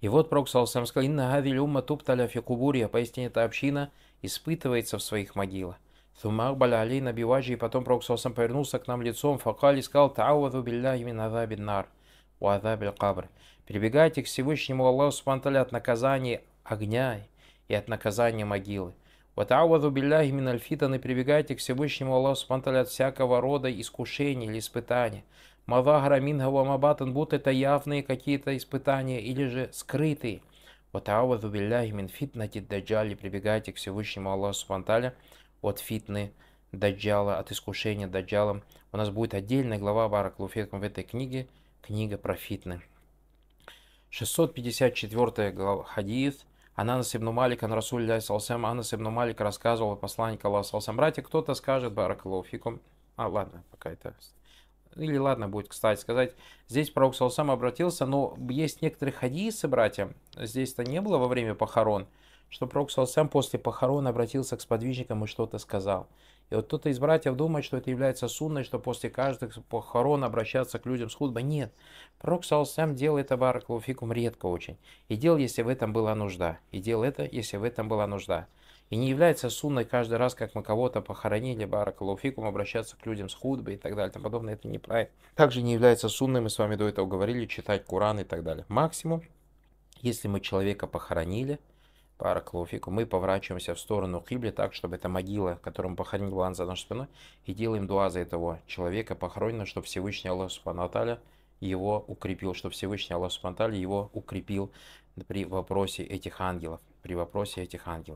И вот Пророк Саласам сказал, «Инна хавиль умма тупталя фи кубурья», а поистине эта община испытывается в своих могилах. Сумар балялей набиважи, и потом Пророк Саласам повернулся к нам лицом, факали, сказал, «Тааваду билляхи мин азабин нар, у азабил кабр». Перебегайте к Всевышнему Аллаху Субтитры от наказания огня и от наказания могилы. Вот ауаду билляхи мин альфитан и прибегайте к Всевышнему Аллаху Субтитры от всякого рода искушений или испытаний. Мавагра Мингава Мабатан, будто это явные какие-то испытания или же скрытые. Вот ааваду билляхи мин фитнати даджали, прибегайте к Всевышнему Аллаху Субтитры от фитны даджала, от искушения даджалом. У нас будет отдельная глава Бараклуфетом в этой книге, книга про фитны. 654 глава хадис. Ананас ибн Малик, ан Расуль Салсам, Анас ибн Малик рассказывал посланник Аллаха Салсам. Братья, кто-то скажет Баракалуфикум. А, ладно, пока это или ладно будет, кстати, сказать, здесь пророк сам обратился, но есть некоторые хадисы, братья, здесь-то не было во время похорон, что пророк сам после похорон обратился к сподвижникам и что-то сказал. И вот кто-то из братьев думает, что это является сунной, что после каждых похорон обращаться к людям с худбой. Нет, пророк сам делал это баракулуфикум редко очень. И делал, если в этом была нужда. И делал это, если в этом была нужда. И не является сунной каждый раз, как мы кого-то похоронили, баракулуфикум, обращаться к людям с худбой и так далее. тому подобное это неправильно. Также не является сунной, мы с вами до этого говорили, читать Куран и так далее. Максимум, если мы человека похоронили – пара к луфику. Мы поворачиваемся в сторону Кибли так, чтобы эта могила, которым похоронил Аллах за нашей спиной, и делаем дуа за этого человека похороненного, чтобы Всевышний Аллах Субханаталя его укрепил, чтобы Всевышний Аллах Субханаталя его укрепил при вопросе этих ангелов, при вопросе этих ангелов.